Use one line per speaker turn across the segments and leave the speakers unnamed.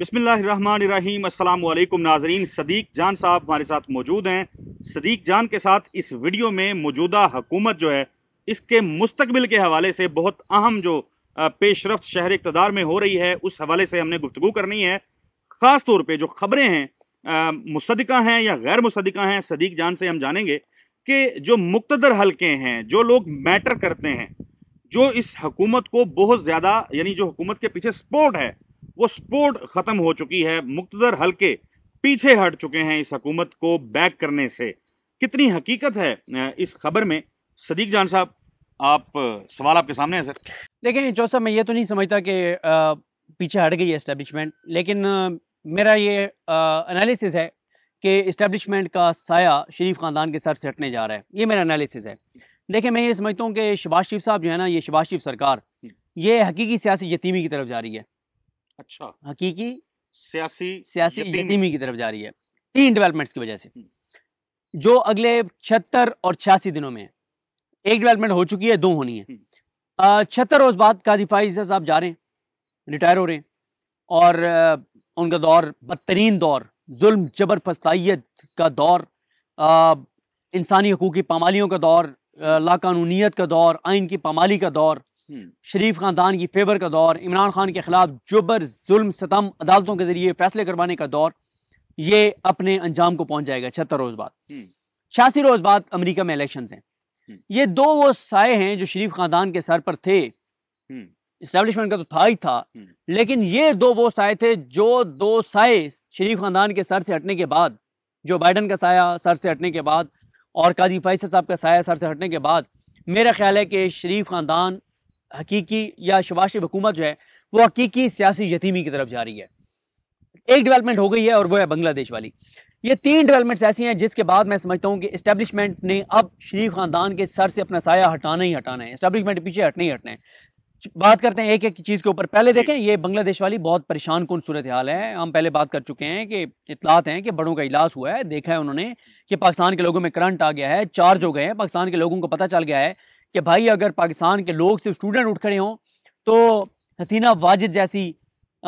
बसमिल नाजरीन सदीक जान साहब हमारे साथ मौजूद हैं सदीक जान के साथ इस वीडियो में मौजूदा हुकूमत जो है इसके मुस्तबिल के हवाले से बहुत अहम जो पेशरफ शहर इकतदार में हो रही है उस हवाले से हमने गुफ्तु करनी है ख़ास तौर पर जो खबरें हैं मुस्दिका हैं या गैर मुसदका हैं सदीक जान से हम जानेंगे कि जो मुक्तदर हल्के हैं जो लोग मैटर करते हैं जो इस हकूमत को बहुत ज़्यादा यानी जो हुकूमत के पीछे सपोर्ट है वो स्पोर्ट खत्म हो चुकी है मुख्तर हल्के पीछे हट चुके हैं इस हकूमत को बैक करने से कितनी हकीकत है इस खबर में सदीक जान साहब आप सवाल
आपके सामने है सर देखें जो साहब मैं ये तो नहीं समझता कि पीछे हट गई है इस्टेब्लिशमेंट लेकिन मेरा ये एनालिसिस है कि इस्टेब्लिशमेंट का साया शरीफ ख़ानदान के सर से हटने जा रहा है ये मेरा एनालिसिस है देखें मैं ये समझता हूँ कि शबाज शरीफ साहब जो है ना ये शबाज शरीफ सरकार ये हकीकी सियासी यतीमी की तरफ जा रही है अच्छा हकीकी हाँ, सियासी सियासी यतीमी की तरफ जा रही है तीन डेवलपमेंट्स की वजह से जो अगले छहत्तर और छियासी दिनों में एक डेवलपमेंट हो चुकी है दो होनी है छहत्तर रोज बाद काजी फाइज साहब जा रहे हैं रिटायर हो रहे हैं और उनका दौर बदतरीन दौर जुल्म जबर फस्ताइत का दौर इंसानी हकूक़ की पामालियों का दौर लाकानूनीत का दौर आइन की पामाली का दौर हम्म। शरीफ खानदान की फेवर का दौर इमरान खान के खिलाफ जुबर जुल्म सतम अदालतों के जरिए फैसले करवाने का दौर ये अपने अंजाम को पहुंच जाएगा छहत्तर रोज बाद हम्म। छियासी रोज बाद अमेरिका में इलेक्शन हैं हम्म। ये दो वो साए हैं जो शरीफ खानदान के सर पर थे इस्टेब्लिशमेंट का तो था ही था लेकिन ये दो वो साए थे जो दो साए शरीफ खानदान के सर से हटने के बाद जो बाइडन का साया सर से हटने के बाद और काजी फैसल साहब का साया सर से हटने के बाद मेरा ख्याल है कि शरीफ खानदान हकीकी या शबाश हुकूमत जो है वो हकीकी सियासी यतीमी की तरफ जा रही है एक डेवलपमेंट हो गई है और वो है बांग्लादेश वाली ये तीन डेवलपमेंट्स ऐसी हैं जिसके बाद मैं समझता हूँ कि इस्टेब्लिशमेंट ने अब शरीफ खानदान के सर से अपना साया हटाना ही हटाना है इस्टेब्लिशमेंट पीछे हटना ही हटना है बात करते हैं एक एक चीज़ के ऊपर पहले देखें ये बांग्लादेश वाली बहुत परेशान कौन सूरत हाल है हम पहले बात कर चुके हैं कि इतलात हैं कि बड़ों का इलाज हुआ है देखा है उन्होंने कि पाकिस्तान के लोगों में करंट आ गया है चार्ज हो गए हैं पाकिस्तान के लोगों को पता चल गया है कि भाई अगर पाकिस्तान के लोग सिर्फ स्टूडेंट उठ खड़े हों तो हसीना वाजिद जैसी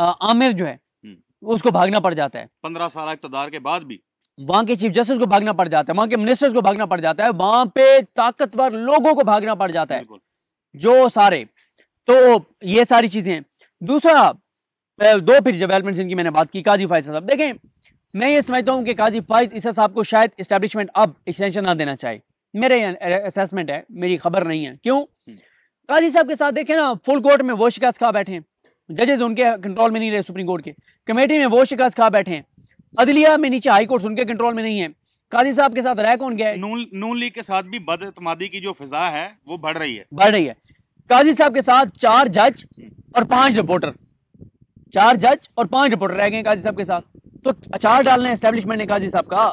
आमिर जो है हम्म। उसको भागना पड़ जाता है पंद्रह साल इकतदार के बाद भी वहाँ के चीफ जस्टिस को भागना पड़ जाता है वहाँ के मिनिस्टर्स को भागना पड़ जाता है वहाँ पे ताकतवर लोगों को भागना पड़ जाता है जो सारे तो ये सारी चीज़ें दूसरा दो फिर डेवलपमेंट जिनकी मैंने बात की काजी फाइज साहब देखें मैं ये समझता हूँ कि काजी फाइज इस साहब को शायद इस्टेब्लिशमेंट अब एक्सटेंशन ना देना चाहिए मेरे असेसमेंट है मेरी खबर नहीं है क्यों हम्म। काजी साहब के साथ देखें ना फुल कोर्ट में वो शिकायत खा बैठे हैं जजेस उनके कंट्रोल में नहीं रहे सुप्रीम कोर्ट के कमेटी में वो शिकायत खा बैठे हैं अदलिया में नीचे हाई कोर्ट उनके कंट्रोल में नहीं है काजी साहब के साथ रह कौन गया
नून लीग के साथ भी बदतमादी की जो फिजा है वो बढ़ रही है
बढ़ रही है काजी साहब के साथ चार जज हम्म। और पांच रिपोर्टर चार जज और पांच रिपोर्टर रह गए काजी साहब के साथ तो अचार डालने है स्टैब्लिशमेंट ने काजी साहब का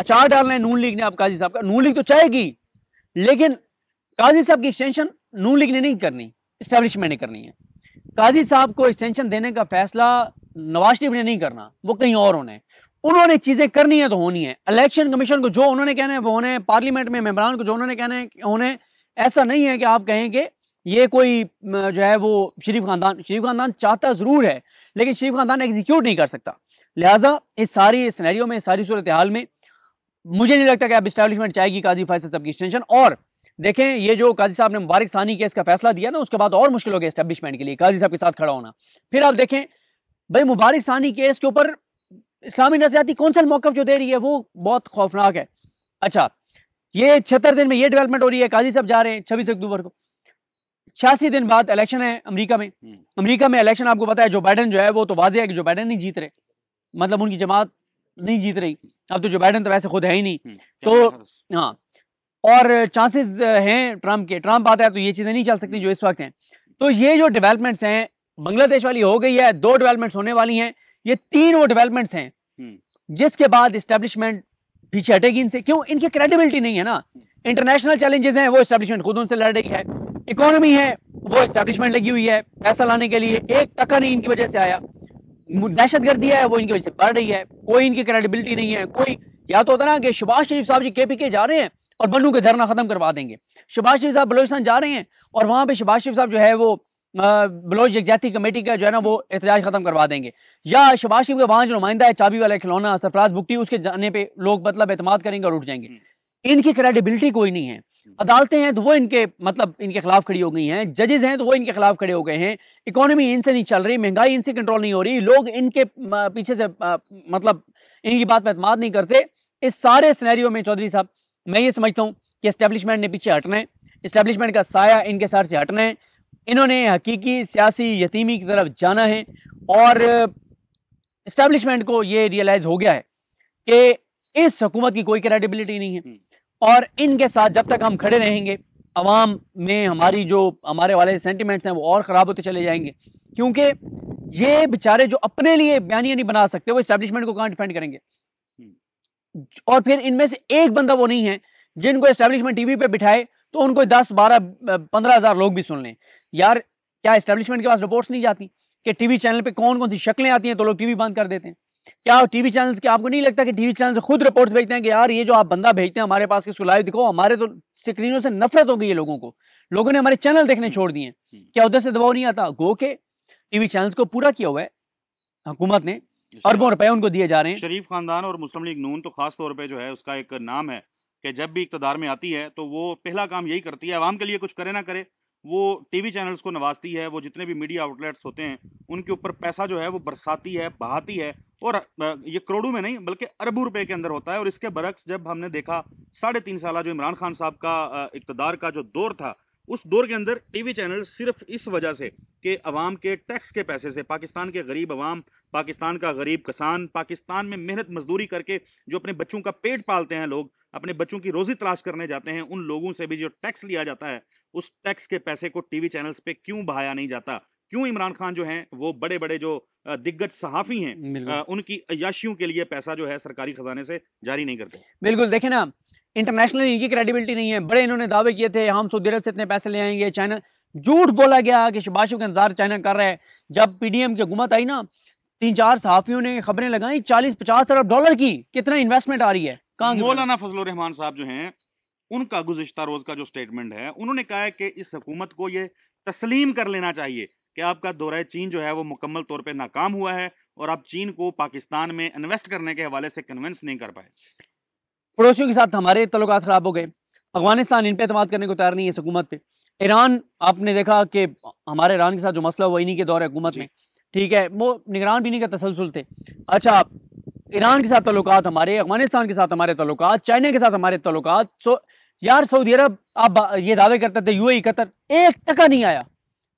अचार डालना है नून लीग ने आप काजी साहब का नून लीग तो चाहेगी लेकिन काजी साहब की एक्सटेंशन नून लीग ने नहीं करनी इस्टेब्लिशमेंट ने करनी है काजी साहब को एक्सटेंशन देने का फैसला नवाज शरीफ ने नहीं करना वो कहीं और होना है उन्होंने चीजें करनी है तो होनी है इलेक्शन कमीशन को जो उन्होंने कहना है वो होने पार्लियामेंट में मेम्बरान को जो उन्होंने कहना है उन्हें ऐसा नहीं है कि आप कहें कि ये कोई जो है वो शरीफ खानदान शरीफ खानदान चाहता ज़रूर है लेकिन शरीफ खानदान एग्जीक्यूट नहीं कर सकता लिहाजा इस सारी सिनेरियो में सारी सूरत हाल में मुझे नहीं लगता कि अब स्टैब्लिशमेंट चाहेगी काजी फैसल साहब की एक्सटेंशन और देखें ये जो काजी साहब ने मुबारक सानी केस का फैसला दिया ना उसके बाद और मुश्किल हो गया स्टैब्लिशमेंट के लिए काजी साहब के साथ खड़ा होना फिर आप देखें भाई मुबारक सानी केस के ऊपर इस्लामी नजरियाती कौंसल मौकफ जो दे रही है वो बहुत खौफनाक है अच्छा ये छहत्तर दिन में ये डेवलपमेंट हो रही है काजी साहब जा रहे हैं छब्बीस अक्टूबर को छियासी दिन बाद इलेक्शन है अमरीका में हम्म। अमरीका में इलेक्शन आपको पता है जो बाइडन जो है वो तो वाजह है कि जो बाइडन नहीं जीत रहे मतलब उनकी जमात नहीं जीत रही अब तो जो बाइडन तो वैसे खुद है ही नहीं हम्म, तो हाँ और चांसेस हैं ट्रंप के ट्रंप आता है तो ये चीज़ें नहीं चल सकती हम्म। जो इस वक्त हैं तो ये जो डेवलपमेंट्स हैं बांग्लादेश वाली हो गई है दो डेवलपमेंट्स होने वाली हैं ये तीन वो डेवलपमेंट्स हैं हम्म। जिसके बाद इस्टेब्लिशमेंट पीछे हटेगी इनसे क्यों इनकी क्रेडिबिलिटी नहीं है ना इंटरनेशनल चैलेंजेस हैं वो इस्टेब्लिशमेंट खुद उनसे लड़ रही है इकोनॉमी है वो इस्टेब्लिशमेंट लगी हुई है पैसा लाने के लिए एक टका नहीं इनकी वजह से आया दहशत गर्दी है वो इनकी वजह से बढ़ रही है कोई इनकी क्रेडिबिलिटी नहीं है कोई या तो होता ना कि शबाज शरीफ साहब जी के पी के जा रहे हैं और बनू के धरना खत्म करवा देंगे शबाज शरीफ साहब बलोचिस्तान जा रहे हैं और वहाँ पे शबाज शरीफ साहब जो है वो बलोच यकजहती कमेटी का जो है ना वो एहतजाज खत्म करवा देंगे या शबाज शरीफ का वहाँ जो नुमाइंदा है चाबी वाला खिलौना सरफराज बुकटी उसके जाने पर लोग मतलब अतमाद करेंगे और उठ जाएंगे हम्म। इनकी क्रेडिबिलिटी कोई नहीं है अदालतें हैं तो वो इनके मतलब इनके खिलाफ खड़ी हो गई हैं जजेज हैं तो वो इनके खिलाफ खड़े हो गए हैं इकोनॉमी इनसे नहीं चल रही महंगाई इनसे कंट्रोल नहीं हो रही लोग इनके पीछे से मतलब इनकी बात पर अतमाद नहीं करते इस सारे सिनेरियो में चौधरी साहब मैं ये समझता हूँ कि इस्टेब्लिशमेंट ने पीछे हटना है इस्टेब्लिशमेंट का साया इनके सर से हटना है इन्होंने हकीकी सियासी यतीमी की तरफ जाना है और इस्टेब्लिशमेंट को ये रियलाइज़ हो गया है कि इस हुकूमत की कोई क्रेडिबिलिटी नहीं है हम्म। और इनके साथ जब तक हम खड़े रहेंगे आवाम में हमारी जो हमारे वाले सेंटिमेंट्स हैं वो और ख़राब होते चले जाएंगे क्योंकि ये बेचारे जो अपने लिए बयानियाँ नहीं बना सकते वो इस्टेब्लिशमेंट को कहाँ डिफेंड करेंगे हम्म। और फिर इनमें से एक बंदा वो नहीं है जिनको इस्टेब्लिशमेंट टीवी पे बिठाए तो उनको दस बारह पंद्रह हज़ार लोग भी सुन लें यार क्या इस्टेब्लिशमेंट के पास रिपोर्ट्स नहीं जाती कि टीवी चैनल पे कौन कौन सी शक्लें आती हैं तो लोग टीवी बंद कर देते हैं क्या टीवी चैनल्स के आपको नहीं लगता कि टीवी चैनल खुद रिपोर्ट्स भेजते हैं कि यार ये जो आप बंदा भेजते हैं हमारे पास के सुलाइव दिखाओ हमारे तो स्क्रीनों से नफरत हो गई है लोगों को लोगों ने हमारे चैनल देखने छोड़ दिए हम्म। क्या उधर से दबाव नहीं आता गो के टीवी चैनल्स को पूरा किया हुआ है हुकूमत ने अरबों रुपए उनको दिए जा रहे हैं शरीफ खानदान और मुस्लिम लीग नून तो खास तौर पर जो है उसका एक नाम है
कि जब भी इकतदार में आती है तो वो पहला काम यही करती है आवाम के लिए कुछ करे ना करे वो टीवी चैनल्स को नवाजती है वो जितने भी मीडिया आउटलेट्स होते हैं उनके ऊपर पैसा जो है वो बरसाती है बहाती है और ये करोड़ों में नहीं बल्कि अरबों रुपए के अंदर होता है और इसके बरक्स जब हमने देखा साढ़े तीन साल जो इमरान खान साहब का इकतदार का जो दौर था उस दौर के अंदर टीवी चैनल सिर्फ इस वजह से कि अवाम के टैक्स के पैसे से पाकिस्तान के गरीब अवाम पाकिस्तान का गरीब किसान पाकिस्तान में मेहनत मजदूरी करके जो अपने बच्चों का पेट पालते हैं लोग अपने बच्चों की रोजी तलाश करने जाते हैं उन लोगों से भी जो टैक्स लिया जाता है उस टैक्स के पैसे को टीवी चैनल्स पे क्यों बहाया नहीं जाता क्यों इमरान खान जो हैं वो बड़े बड़े जो दिग्गज सहाफ़ी हैं उनकी अयाशियों के लिए पैसा जो है सरकारी खजाने से जारी नहीं करते
बिल्कुल देखे ना इंटरनेशनल इनकी क्रेडिबिलिटी नहीं है बड़े इन्होंने दावे किए थे हम सऊदी अरब से इतने पैसे ले आएंगे चाइना झूठ बोला गया कि शुभाशु का इंतजार चाइना कर रहा है जब पीडीएम की हुकूमत आई ना तीन चार सहाफियों ने खबरें लगाई चालीस पचास अरब डॉलर की कितना इन्वेस्टमेंट आ रही है मौलाना
फजल रहमान साहब जो हैं उनका गुजशत रोज का जो स्टेटमेंट है उन्होंने कहा है कि इस हुकूमत को ये तस्लीम कर लेना चाहिए कि आपका दौरा चीन जो है वो मुकम्मल तौर पर नाकाम हुआ है और आप चीन को पाकिस्तान में इन्वेस्ट करने के हवाले से कन्विंस नहीं कर पाए
पड़ोसियों के साथ हमारे तल्लक ख़राब हो गए अफगानिस्तान इन पर अतमाद करने को तैयार नहीं है इस हुकूमत पर ईरान आपने देखा कि हमारे ईरान के साथ जो मसला हुआ इन्हीं के दौर हुकूमत में ठीक है वो निगरान भी नहीं का तसलसल थे अच्छा ईरान के साथ तल्लक हमारे अफगानिस्तान के साथ हमारे तल्लक चाइना के साथ हमारे तल्लक सो यार सऊदी अरब आप ये दावे करते थे यू ए कतर एक टका नहीं आया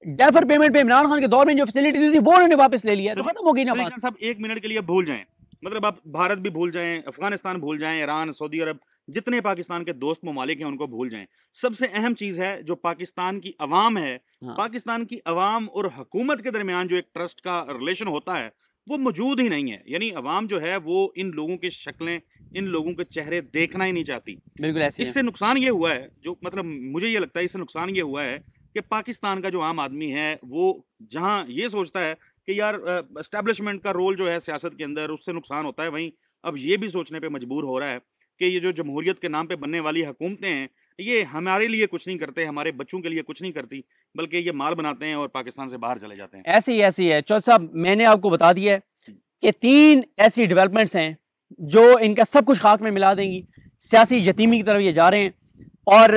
डेफर पेमेंट पे इमरान खान के दौर में जो फैसिलिटी दी थी वो उन्होंने वापस ले लिया तो खत्म हो गई ना बात सब
एक मिनट के लिए भूल जाएं मतलब आप भारत भी भूल जाएं अफगानिस्तान भूल जाएं ईरान सऊदी अरब जितने पाकिस्तान के दोस्त ममालिक हैं उनको भूल जाएं सबसे अहम चीज़ है जो पाकिस्तान की अवाम है हाँ। पाकिस्तान की अवाम और हुकूमत के दरमियान जो एक ट्रस्ट का रिलेशन होता है वो मौजूद ही नहीं है यानी अवाम जो है वो इन लोगों के शक्लें इन लोगों के चेहरे देखना ही नहीं चाहती
बिल्कुल इससे
नुकसान ये हुआ है जो मतलब मुझे ये लगता है इससे नुकसान ये हुआ है कि पाकिस्तान का जो आम आदमी है वो जहाँ ये सोचता है कि यार इस्टेब्लिशमेंट का रोल जो है सियासत के अंदर उससे नुकसान होता है वहीं अब ये भी सोचने पर मजबूर हो रहा है कि ये जो जमहूरियत के नाम पर बनने वाली हुकूमतें हैं ये हमारे लिए कुछ नहीं करते हमारे बच्चों के लिए कुछ नहीं करती बल्कि ये माल बनाते हैं और पाकिस्तान से बाहर चले जाते हैं
ऐसे ऐसे ऐसी है चौथ साहब मैंने आपको बता दिया है कि तीन ऐसी डेवलपमेंट्स हैं जो इनका सब कुछ खाक में मिला देंगी सियासी यतीमी की तरफ ये जा रहे हैं और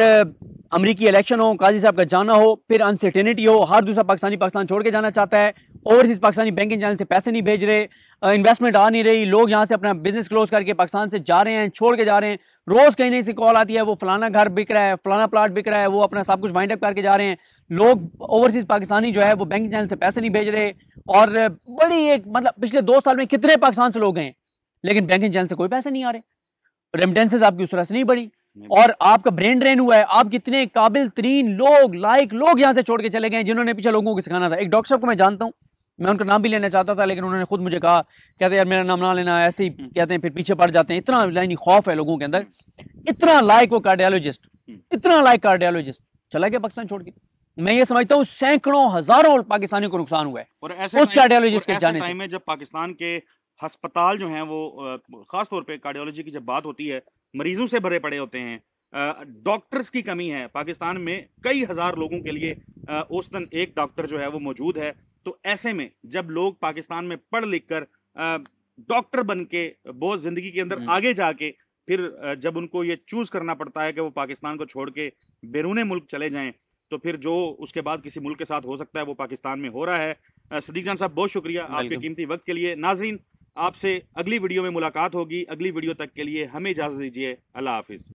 अमरीकी इलेक्शन हो काजी साहब का जाना हो फिर अनसर्टेनिटी हो हर दूसरा पाकिस्तानी पाकिस्तान छोड़ के जाना चाहता है ओवरसीज पाकिस्तानी बैंकिंग चैनल से पैसे नहीं भेज रहे इन्वेस्टमेंट आ नहीं रही लोग यहाँ से अपना बिजनेस क्लोज करके पाकिस्तान से जा रहे हैं छोड़ के जा रहे हैं रोज़ कहीं नहीं से कॉल आती है वो फलाना घर बिक रहा है फलाना प्लाट बिक रहा है वो अपना सब कुछ वाइंड अप करके जा रहे हैं लोग ओवरसीज पाकिस्तानी जो है वो बैंकिंग चैनल से पैसे नहीं भेज रहे और बड़ी एक मतलब पिछले दो साल में कितने पाकिस्तान से लोग गए लेकिन बैंकिंग चैनल से कोई पैसे नहीं आ रहे रेमिटेंसेज आपकी उस तरह से नहीं बढ़ी और आपका ब्रेन ड्रेन हुआ है आप कितने काबिल तरीन लोग लाइक लोग यहाँ से छोड़ के चले गए जिन्होंने पीछे लोगों को सिखाना था एक डॉक्टर साहब को मैं जानता हूँ मैं उनका नाम भी लेना चाहता था लेकिन उन्होंने खुद मुझे कहा कहते यार मेरा नाम ना लेना ऐसे ही हम्म। कहते हैं फिर पीछे पड़ जाते हैं इतना लाइन खौफ है लोगों के अंदर इतना लाइक वो कार्डियोलॉजिस्ट हम्म। इतना लाइक कार्डियोलॉजिस्ट चला गया पाकिस्तान छोड़ के मैं ये समझता हूँ सैकड़ों हजारों पाकिस्तानियों को नुकसान हुआ है और ऐसे उस कार्डियोलॉजिस्ट के जाने
में जब पाकिस्तान के अस्पताल जो है वो खास तौर कार्डियोलॉजी की जब बात होती है मरीजों से भरे पड़े होते हैं डॉक्टर्स की कमी है पाकिस्तान में कई हज़ार लोगों के लिए औसतन एक डॉक्टर जो है वो मौजूद है तो ऐसे में जब लोग पाकिस्तान में पढ़ लिख कर डॉक्टर बन के बहुत ज़िंदगी के अंदर हम्म। आगे जाके फिर जब उनको ये चूज़ करना पड़ता है कि वो पाकिस्तान को छोड़ के बैरून मुल्क चले जाएँ तो फिर जो उसके बाद किसी मुल्क के साथ हो सकता है वो पाकिस्तान में हो रहा है सदीक जान साहब बहुत शुक्रिया आपके कीमती वक्त के लिए नाजरीन आपसे अगली वीडियो में मुलाकात होगी अगली वीडियो तक के लिए हमें इजाज़त दीजिए अल्लाह हाफिज़